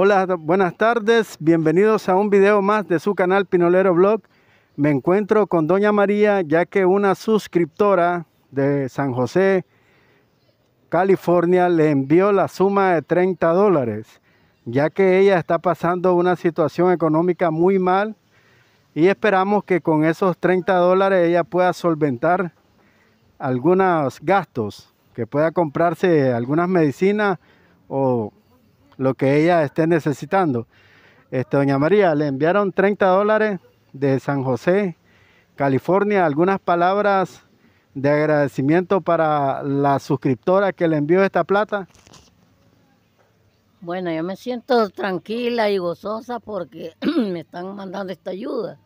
Hola, buenas tardes, bienvenidos a un video más de su canal Pinolero Blog. Me encuentro con Doña María, ya que una suscriptora de San José, California, le envió la suma de 30 dólares, ya que ella está pasando una situación económica muy mal y esperamos que con esos 30 dólares ella pueda solventar algunos gastos, que pueda comprarse algunas medicinas o lo que ella esté necesitando. Este, Doña María, le enviaron 30 dólares de San José, California. Algunas palabras de agradecimiento para la suscriptora que le envió esta plata. Bueno, yo me siento tranquila y gozosa porque me están mandando esta ayuda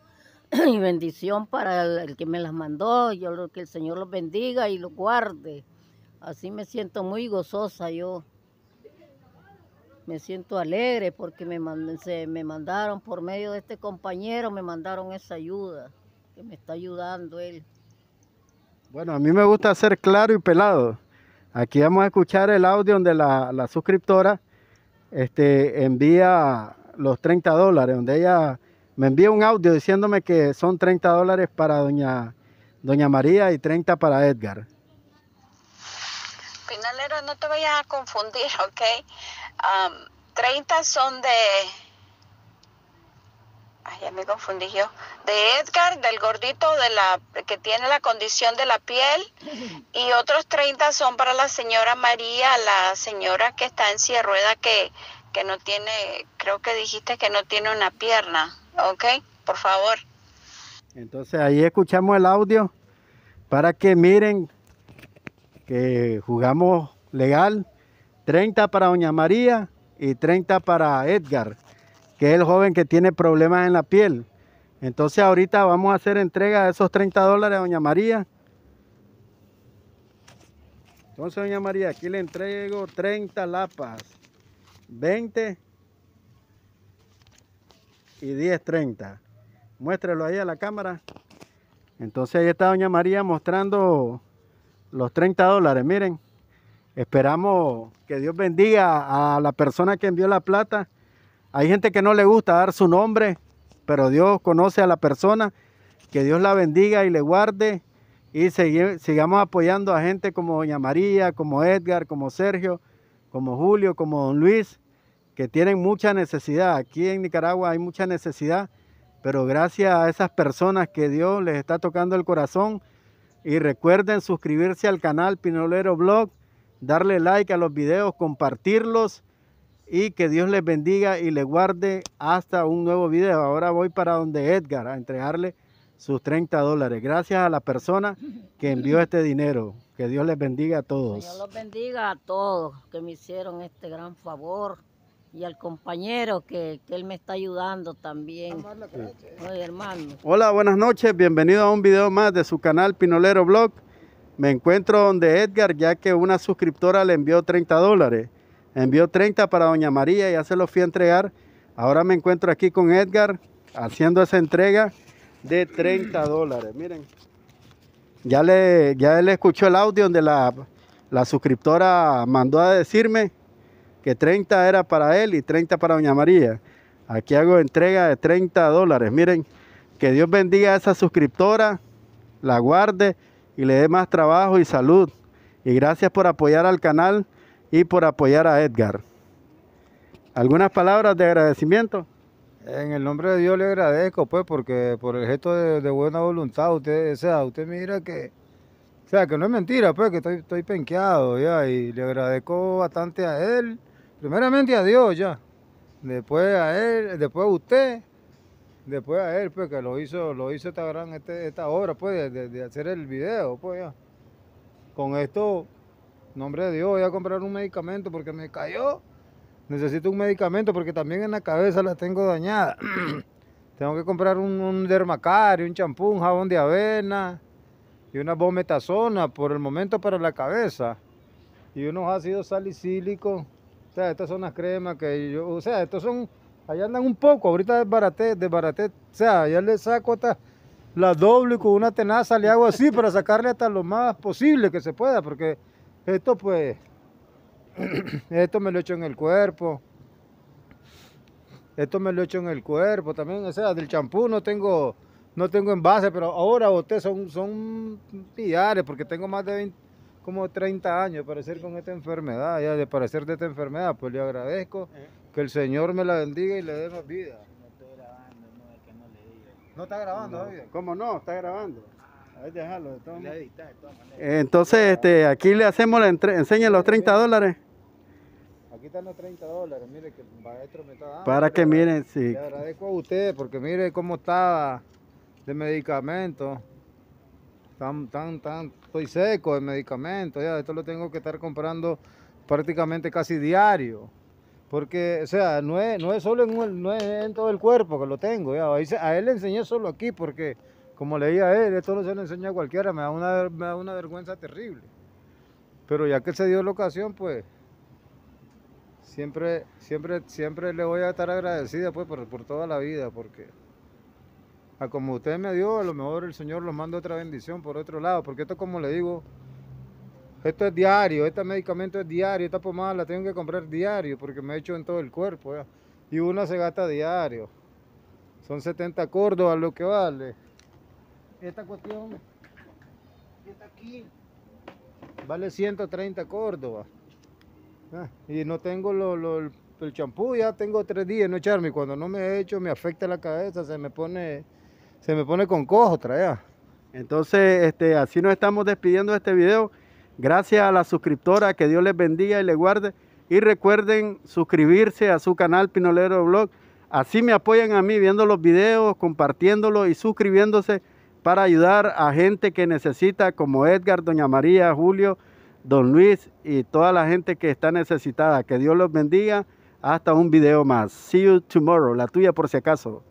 y bendición para el, que me las mandó. Yo que el Señor los bendiga y los guarde. Así me siento muy gozosa yo me siento alegre porque me, se, me mandaron por medio de este compañero, me mandaron esa ayuda, que me está ayudando él. Bueno, a mí me gusta ser claro y pelado. Aquí vamos a escuchar el audio donde la, suscriptora este, envía los 30 dólares, donde ella me envía un audio diciéndome que son 30 dólares para doña, doña María y 30 para Edgar. Pinalero, no te vayas a confundir, ¿ok? Um, 30 son de... Ay, me confundí yo. De Edgar, del gordito de la, que tiene la condición de la piel. Y otros 30 son para la señora María, la señora que está en Cierrueda que, que no tiene, creo que dijiste que no tiene una pierna. ¿Ok? Por favor. Entonces ahí escuchamos el audio para que miren que jugamos legal 30 para Doña María y 30 para Edgar, que es el joven que tiene problemas en la piel. Entonces ahorita vamos a hacer entrega de esos 30 dólares a Doña María. Entonces Doña María, aquí le entrego 30 lapas, 20 y 10, 30. Muéstrelo ahí a la cámara. Entonces ahí está Doña María mostrando los 30 dólares, miren. Esperamos que Dios bendiga a la persona que envió la plata. Hay gente que no le gusta dar su nombre, pero Dios conoce a la persona. Que Dios la bendiga y le guarde. Y sigamos apoyando a gente como Doña María, como Edgar, como Sergio, como Julio, como Don Luis, que tienen mucha necesidad. Aquí en Nicaragua hay mucha necesidad, pero gracias a esas personas que Dios les está tocando el corazón. Y recuerden suscribirse al canal Pinolero Blog darle like a los videos, compartirlos y que Dios les bendiga y les guarde hasta un nuevo video. Ahora voy para donde Edgar a entregarle sus 30 dólares. Gracias a la persona que envió este dinero. Que Dios les bendiga a todos. Dios los bendiga a todos que me hicieron este gran favor y al compañero que, él me está ayudando también. Hola, buenas noches. Bienvenido a un video más de su canal Pinolero Blog. Me encuentro donde Edgar, ya que una suscriptora le envió 30 dólares. Envió 30 para Doña María, ya se los fui a entregar. Ahora me encuentro aquí con Edgar haciendo esa entrega de 30 dólares. Miren, ya le, ya él escuchó el audio donde la, la suscriptora mandó a decirme que 30 era para él y 30 para Doña María. Aquí hago entrega de 30 dólares. Miren, que Dios bendiga a esa suscriptora, la guarde y le dé más trabajo y salud. Y gracias por apoyar al canal y por apoyar a Edgar. ¿Algunas palabras de agradecimiento? En el nombre de Dios le agradezco, pues, porque por el gesto de, buena voluntad, usted, o sea, usted mira que, o sea, que no es mentira, pues, que estoy, penqueado, ya, y le agradezco bastante a él, primeramente a Dios, ya, después a él, después a usted, después a él, pues, que lo hizo, lo hizo esta gran, este, esta obra, pues, de, hacer el video, pues, ya. Con esto, nombre de Dios, voy a comprar un medicamento porque me cayó. Necesito un medicamento porque también en la cabeza la tengo dañada. tengo que comprar un, un dermacario, un champú, un jabón de avena y una vometazona por el momento para la cabeza. Y unos ácidos salicílicos. O sea, estas son las cremas que yo, o sea, estos son Allá andan un poco, ahorita desbaraté, desbaraté. O sea, ya le saco hasta la doble con una tenaza, le hago así para sacarle hasta lo más posible que se pueda, porque esto pues, esto me lo echo en el cuerpo. Esto me lo echo en el cuerpo también, o sea, del champú no tengo, no tengo envase, pero ahora boté, son, son pillares, porque tengo más de 20, como 30 años de parecer con esta enfermedad, ya de parecer de esta enfermedad, pues le agradezco. Eh. Que el Señor me la bendiga y le dé más vida. No estoy grabando, no, es que no le diga. ¿No está grabando no. ¿Cómo no? Está grabando. A ver, déjalo, de Entonces, este, aquí le hacemos la entrega. enseña los 30 dólares. Aquí están los 30 dólares, mire que el maestro me está dando. Para que miren, sí. Le agradezco a ustedes porque mire cómo está de medicamento. Tan, tan, tan, estoy seco de medicamentos. ya, esto lo tengo que estar comprando prácticamente casi diario. Porque, o sea, no es, no es solo en, en todo el cuerpo que lo tengo. Ya. A él le enseñé solo aquí porque, como leía a él, esto no se lo enseña a cualquiera, me da, una, me vergüenza terrible. Pero ya que se dio la ocasión, pues, siempre, siempre, siempre le voy a estar agradecida pues, por, por toda la vida, porque a como usted me dio, a lo mejor el Señor los manda otra bendición por otro lado, porque esto como le digo, esto es diario, este medicamento es diario, esta pomada la tengo que comprar diario porque me he hecho en todo el cuerpo. Y una se gasta diario. Son 70 córdobas lo que vale. Esta cuestión esta aquí vale 130 córdobas. Ah, y no tengo el champú, ya tengo tres días no echarme. Cuando no me he hecho me afecta la cabeza, se me pone, se me pone con cojo, traía. Entonces, este, así nos estamos despidiendo de este video. Gracias a la suscriptora, que Dios les bendiga y les guarde. Y recuerden suscribirse a su canal Pinolero Blog. Así me apoyan a mí viendo los videos, compartiéndolos y suscribiéndose para ayudar a gente que necesita, como Edgar, Doña María, Julio, Don Luis y toda la gente que está necesitada. Que Dios los bendiga. Hasta un video más. See you tomorrow. La tuya por si acaso.